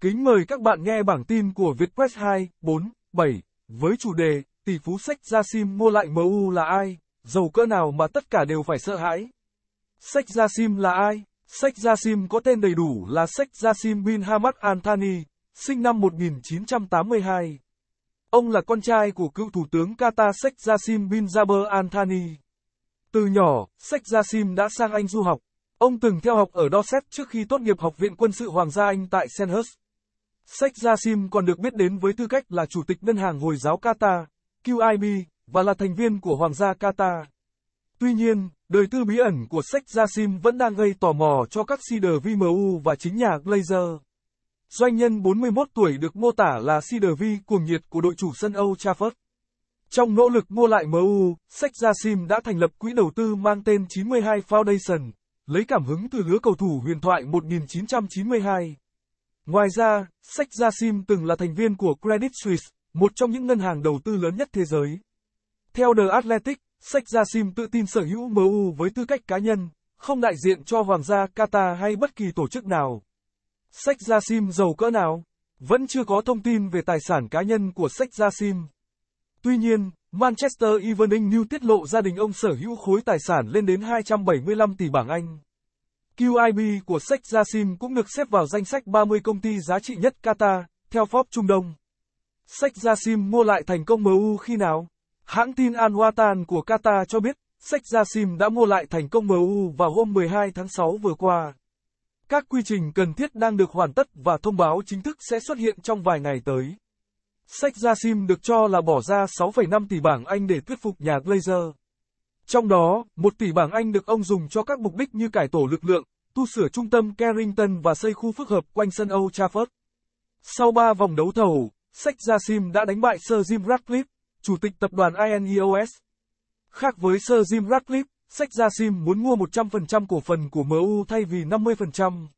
Kính mời các bạn nghe bảng tin của Vietquest 2, 4, 7, với chủ đề Tỷ phú sách Gia Sim mua lại MU là ai? Giàu cỡ nào mà tất cả đều phải sợ hãi? Sách Gia Sim là ai? Sách Gia Sim có tên đầy đủ là Sách Gia Sim bin Hamad Anthony, sinh năm 1982. Ông là con trai của cựu thủ tướng Qatar Sách Sheikh Sim bin Jaber Anthony. Từ nhỏ, Sách Sheikh Sim đã sang Anh du học. Ông từng theo học ở Dorset trước khi tốt nghiệp Học viện Quân sự Hoàng gia Anh tại Sandhurst. Sheikh Jassim còn được biết đến với tư cách là Chủ tịch Ngân hàng Hồi giáo Qatar, QIB, và là thành viên của Hoàng gia Qatar. Tuy nhiên, đời tư bí ẩn của Sheikh Jassim vẫn đang gây tò mò cho các Cedar VMU và chính nhà Glazer. Doanh nhân 41 tuổi được mô tả là Cedar V cuồng nhiệt của đội chủ sân Âu Trafford. Trong nỗ lực mua lại MU, Sheikh Jassim đã thành lập quỹ đầu tư mang tên 92 Foundation, lấy cảm hứng từ lứa cầu thủ huyền thoại 1992. Ngoài ra, Sách Gia Sim từng là thành viên của Credit Suisse, một trong những ngân hàng đầu tư lớn nhất thế giới. Theo The Athletic, Sách Gia Sim tự tin sở hữu MU với tư cách cá nhân, không đại diện cho Hoàng gia Qatar hay bất kỳ tổ chức nào. Sách Gia Sim giàu cỡ nào? Vẫn chưa có thông tin về tài sản cá nhân của Sách Gia Sim. Tuy nhiên, Manchester Evening News tiết lộ gia đình ông sở hữu khối tài sản lên đến 275 tỷ bảng Anh. QIB của Sheikh Jassim cũng được xếp vào danh sách 30 công ty giá trị nhất Qatar, theo Forbes Trung Đông. Sheikh Jassim mua lại thành công MU khi nào? Hãng tin Al Watan của Qatar cho biết, Sheikh Jassim đã mua lại thành công MU vào hôm 12 tháng 6 vừa qua. Các quy trình cần thiết đang được hoàn tất và thông báo chính thức sẽ xuất hiện trong vài ngày tới. Sheikh Jassim được cho là bỏ ra 6,5 tỷ bảng Anh để thuyết phục nhà Glazer. Trong đó, 1 tỷ bảng Anh được ông dùng cho các mục đích như cải tổ lực lượng, tu sửa trung tâm Carrington và xây khu phức hợp quanh sân Old Trafford. Sau 3 vòng đấu thầu, Sách Gia Sim đã đánh bại Sir Jim Ratcliffe, chủ tịch tập đoàn INEOS. Khác với Sir Jim Ratcliffe, Sách Gia Sim muốn mua 100% cổ phần của MU thay vì 50%.